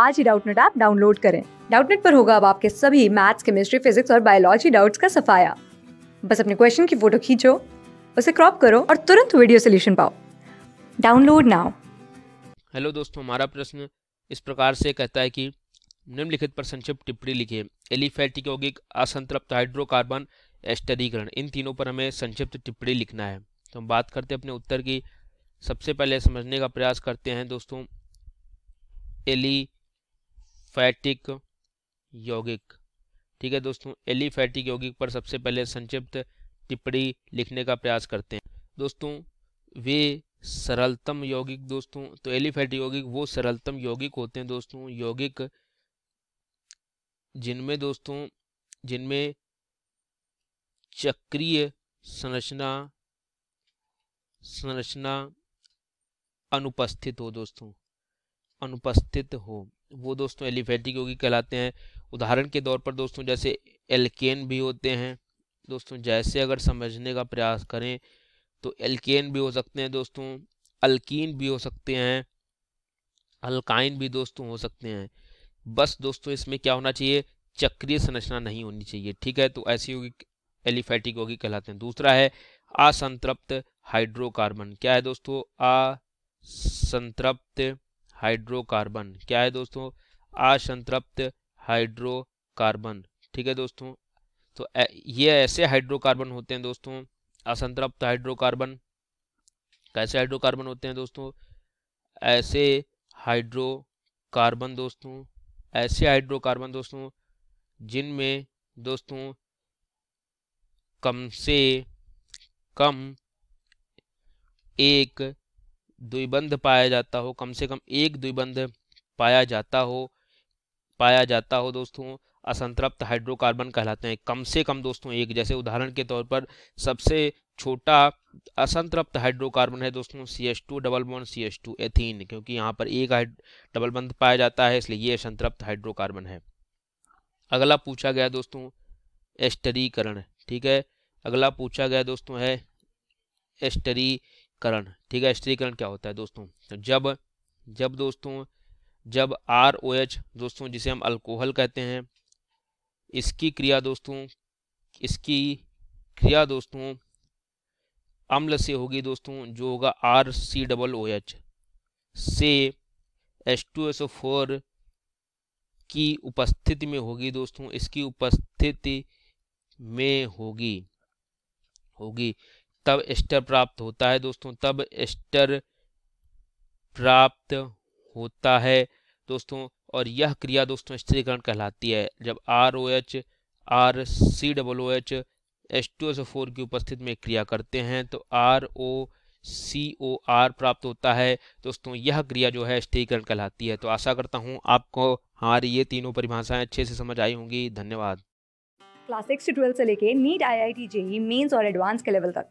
आज ही Doubtnut app download करें डाउटनेट पर होगा अब आपके सभी मैथ्स केमिस्ट्री फिजिक्स और बायोलॉजी डाउट्स का सफाया बस अपने क्वेश्चन की फोटो खींचो उसे क्रॉप करो और तुरंत वीडियो सोल्यूशन पाओ डाउनलोड नाउ हेलो दोस्तों हमारा प्रश्न इस प्रकार से कहता है कि निम्नलिखित पर संक्षिप्त टिप्पणी लिखिए एलिफैटिक यौगिक असंतृप्त हाइड्रोकार्बन एस्टरीकरण इन तीनों पर हमें संक्षिप्त टिप्पणी लिखना है तो हम बात करते हैं अपने उत्तर की सबसे पहले समझने का प्रयास करते हैं दोस्तों एली फैटिक यौगिक ठीक है दोस्तों एलिफैटिक यौगिक पर सबसे पहले संक्षिप्त टिप्पणी लिखने का प्रयास करते हैं दोस्तों वे सरलतम यौगिक दोस्तों तो एलिफैटिक यौगिक वो सरलतम यौगिक होते हैं दोस्तों यौगिक जिनमें दोस्तों जिनमें चक्रीय संरचना संरचना अनुपस्थित हो दोस्तों अनुपस्थित हो वो दोस्तों एलिफेटिक यौगिक कहलाते हैं उदाहरण के तौर पर दोस्तों जैसे एल्केन भी होते हैं दोस्तों जैसे अगर समझने का प्रयास करें तो एल्केन भी हो सकते हैं दोस्तों अल्किन भी हो सकते हैं अल्काइन भी दोस्तों हो सकते हैं बस दोस्तों इसमें क्या होना चाहिए चक्रीय संरचना नहीं होनी चाहिए ठीक है तो ऐसी होगी एलिफेटिक होगी कहलाते हैं दूसरा है असंतृप्त हाइड्रोकार्बन क्या है दोस्तों असंतृप्त हाइड्रोकार्बन क्या है दोस्तों असंतृप्त हाइड्रोकार्बन ठीक है दोस्तों तो ये ऐसे हाइड्रोकार्बन होते हैं दोस्तों असंतृप्त हाइड्रोकार्बन कैसे हाइड्रोकार्बन होते हैं दोस्तों ऐसे हाइड्रोकार्बन दोस्तों ऐसे हाइड्रोकार्बन दोस्तों जिनमें दोस्तों कम से कम एक द्विबंध पाया जाता हो कम से कम एक द्विबंध पाया जाता हो पाया जाता हो दोस्तों असंतृप्त हाइड्रोकार्बन कहलाते हैं कम से कम दोस्तों एक जैसे उदाहरण के तौर पर सबसे छोटा असंतृप्त हाइड्रोकार्बन है दोस्तों C H two double bond C H two ethene क्योंकि यहाँ पर एक डबल बंध पाया जाता है इसलिए ये असंतृप्त हाइड्रोकार्बन है अगला पूछा गया दोस्तों एस्टरीकरण ठीक है अगला पूछा गया दोस्तों है एस्टरी करण ठीक है स्त्रीकरण क्या होता है दोस्तों तो जब जब दोस्तों जब आर ओ एच दोस्तों जिसे हम अल्कोहल कहते हैं इसकी क्रिया दोस्तों इसकी क्रिया दोस्तों अम्ल से होगी दोस्तों जो होगा R C double O H से H two S O four की उपस्थिति में होगी दोस्तों इसकी उपस्थिति में होगी होगी तब एस्टर प्राप्त होता है दोस्तों तब एस्टर प्राप्त होता है दोस्तों और यह क्रिया दोस्तों स्त्रीकरण कहलाती है जब R O H R C double O H H two S four की उपस्थिति में क्रिया करते हैं तो आर ओ सी ओ आर प्राप्त होता है दोस्तों यह क्रिया जो है स्त्रीकरण कहलाती है तो आशा करता हूँ आपको हमारी ये तीनों परिभाषाएं अच्छे से समझ आई होंगी धन्यवाद क्लास सिक्स से ट्वेल्थ से लेके NEET I I T JEE mains और एडवांस के लेवल तक